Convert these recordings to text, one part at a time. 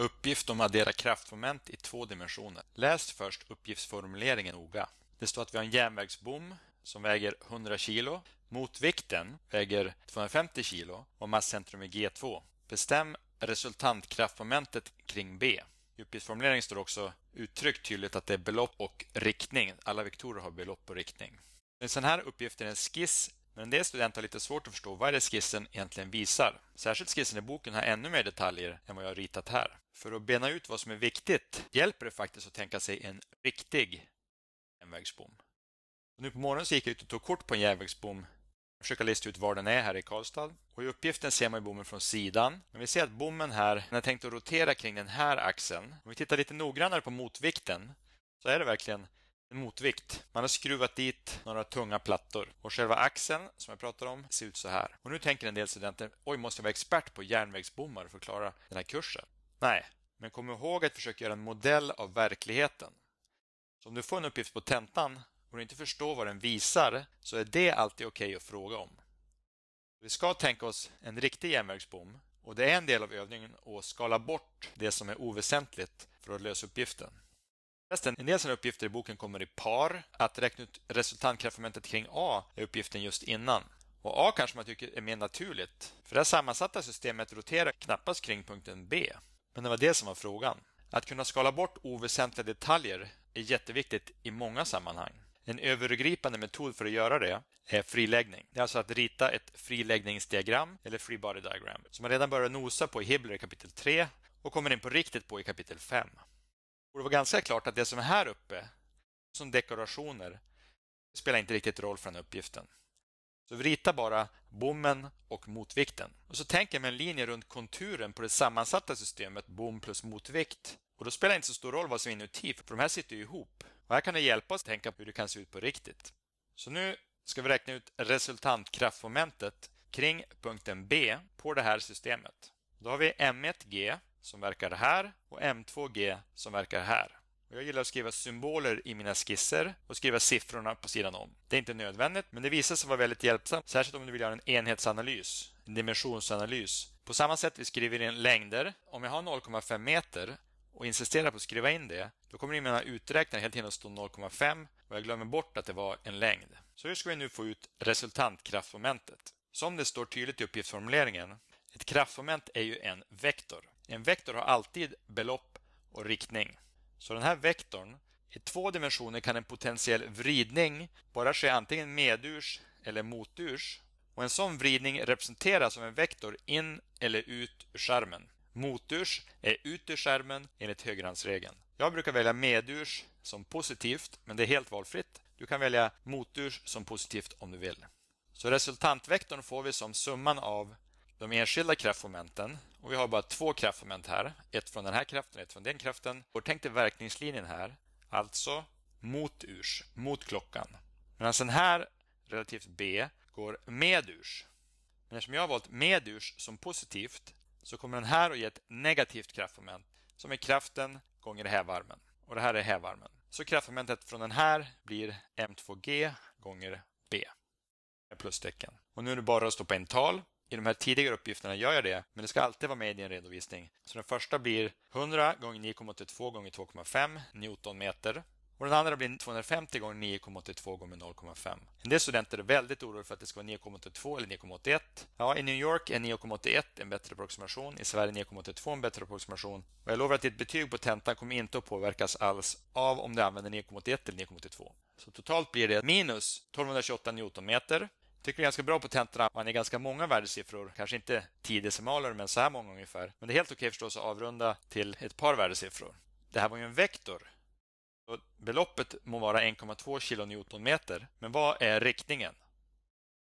Uppgift om att addera kraftmoment i två dimensioner. Läs först uppgiftsformuleringen noga. Det står att vi har en järnvägsbom som väger 100 kg, Motvikten väger 250 kg och masscentrum är G2. Bestäm resultantkraftmomentet kring B. I uppgiftsformuleringen står också uttryckt tydligt att det är belopp och riktning. Alla vektorer har belopp och riktning. En Den här uppgift är en skiss men en del studenter har lite svårt att förstå vad det skissen egentligen visar. Särskilt skissen i boken har ännu mer detaljer än vad jag ritat här. För att bena ut vad som är viktigt hjälper det faktiskt att tänka sig en riktig järnvägsbom. nu på morgonen gick jag ut och tog kort på en järnvägsbom och försöka lista ut var den är här i Karlstad. Och I uppgiften ser man bommen från sidan. Men vi ser att bommen här, är tänkt att rotera kring den här axeln. Om vi tittar lite noggrannare på motvikten så är det verkligen en motvikt. Man har skruvat dit några tunga plattor och själva axeln som jag pratar om ser ut så här. Och nu tänker en del studenter, oj, måste jag vara expert på järnvägsbommar för att klara den här kursen? Nej, men kom ihåg att försöka göra en modell av verkligheten. Så om du får en uppgift på tentan och du inte förstår vad den visar så är det alltid okej okay att fråga om. Vi ska tänka oss en riktig järnvägsbom och det är en del av övningen att skala bort det som är oväsentligt för att lösa uppgiften. Förresten, en del sådana uppgifter i boken kommer i par. Att räkna ut resultantkraftmomentet kring A är uppgiften just innan. Och A kanske man tycker är mer naturligt, för det här sammansatta systemet roterar knappast kring punkten B. Men det var det som var frågan. Att kunna skala bort oväsentliga detaljer är jätteviktigt i många sammanhang. En övergripande metod för att göra det är friläggning. Det är alltså att rita ett friläggningsdiagram, eller free body diagram, som man redan började nosa på i Hibbler i kapitel 3 och kommer in på riktigt på i kapitel 5 borde vara ganska klart att det som är här uppe, som dekorationer, spelar inte riktigt roll för den uppgiften. Så vi ritar bara bommen och motvikten. Och så tänker jag mig en linje runt konturen på det sammansatta systemet bom plus motvikt. Och då spelar det inte så stor roll vad som är inuti, för de här sitter ju ihop. Och här kan det hjälpa oss att tänka på hur det kan se ut på riktigt. Så nu ska vi räkna ut resultantkraftmomentet kring punkten B på det här systemet. Då har vi M1G som verkar här och M2G som verkar här. jag gillar att skriva symboler i mina skisser och skriva siffrorna på sidan om. Det är inte nödvändigt, men det visar sig vara väldigt hjälpsamt, särskilt om du vill göra en enhetsanalys, en dimensionsanalys. På samma sätt vi skriver in längder. Om jag har 0,5 meter och insisterar på att skriva in det, då kommer in mina uträkningar hela tiden stå 0,5 och jag glömmer bort att det var en längd. Så hur ska vi nu få ut resultantkraftmomentet? Som det står tydligt i uppgiftsformuleringen, ett kraftmoment är ju en vektor. En vektor har alltid belopp och riktning. Så den här vektorn, i två dimensioner kan en potentiell vridning bara ske antingen medurs eller moturs. Och en sån vridning representeras av en vektor in eller ut ur skärmen. Moturs är ut ur skärmen enligt högerhandsregeln. Jag brukar välja medurs som positivt, men det är helt valfritt. Du kan välja moturs som positivt om du vill. Så resultantvektorn får vi som summan av de enskilda kraftmomenten och vi har bara två kraftmoment här. Ett från den här kraften och ett från den kraften. Och tänk dig verkningslinjen här. Alltså mot urs, mot klockan. Medan den här relativt B går med urs. Men eftersom jag har valt med urs som positivt så kommer den här att ge ett negativt kraftmoment som är kraften gånger hävarmen. Och det här är hävarmen. Så kraftmomentet från den här blir M2G gånger B. Med plustecken. Och nu är det bara att stoppa in tal i de här tidigare uppgifterna gör jag det, men det ska alltid vara med i din redovisning. Så den första blir 100 gånger 9,82 gånger 2,5 newtonmeter och den andra blir 250 gånger 9,82 gånger 0,5. En del studenter är väldigt oroliga för att det ska vara 9,82 eller 9,81. Ja, I New York är 9,81 en bättre approximation, i Sverige är 9,82 en bättre approximation. Och jag lovar att ditt betyg på tentan kommer inte att påverkas alls av om du använder 9,81 eller 9,82. Så totalt blir det minus 1228 newtonmeter, tycker jag är ganska bra på tentorna. Man är ganska många värdesiffror, kanske inte 10 decimaler, men så här många ungefär. Men det är helt okej förstås att avrunda till ett par värdesiffror. Det här var ju en vektor. Och beloppet må vara 1,2 kilonewtonmeter, men vad är riktningen?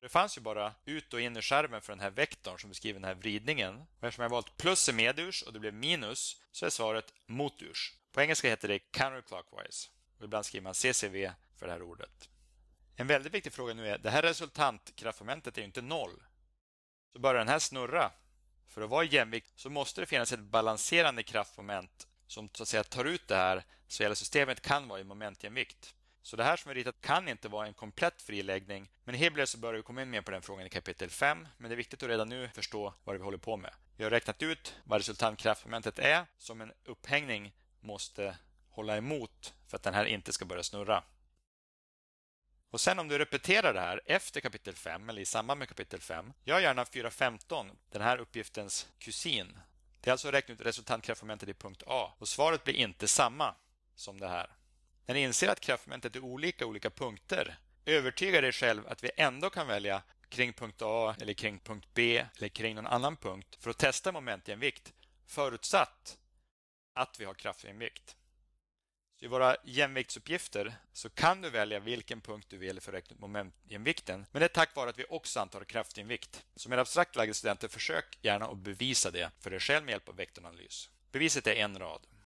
Det fanns ju bara ut och in i skärmen för den här vektorn som beskriver den här vridningen. Och eftersom jag valt plus i medurs och det blev minus så är svaret moturs. På engelska heter det counterclockwise. Och ibland skriver man CCV för det här ordet. En väldigt viktig fråga nu är, det här resultantkraftmomentet är ju inte noll. Så börjar den här snurra, för att vara i jämvikt, så måste det finnas ett balanserande kraftmoment som så att säga tar ut det här, så hela systemet kan vara i momentjämvikt. Så det här som är ritat kan inte vara en komplett friläggning, men Hibbler så börjar vi komma in mer på den frågan i kapitel 5, men det är viktigt att redan nu förstå vad vi håller på med. Vi har räknat ut vad resultantkraftmomentet är, som en upphängning måste hålla emot för att den här inte ska börja snurra. Och sen om du repeterar det här efter kapitel 5 eller i samband med kapitel 5, gör gärna 4.15, den här uppgiftens kusin. Det är alltså att räkna ut resultantkraftmomentet i punkt A och svaret blir inte samma som det här. När ni inser att kraftmomentet är olika olika punkter, övertyga dig själv att vi ändå kan välja kring punkt A eller kring punkt B eller kring någon annan punkt för att testa momentinvikt förutsatt att vi har kraftinvikt. I våra jämviktsuppgifter så kan du välja vilken punkt du vill för momentjämvikten. Men det är tack vare att vi också antar kraftinvikt. Som en abstrakt lagda studenter, försök gärna att bevisa det för dig själv med hjälp av vektoranalys. Beviset är en rad.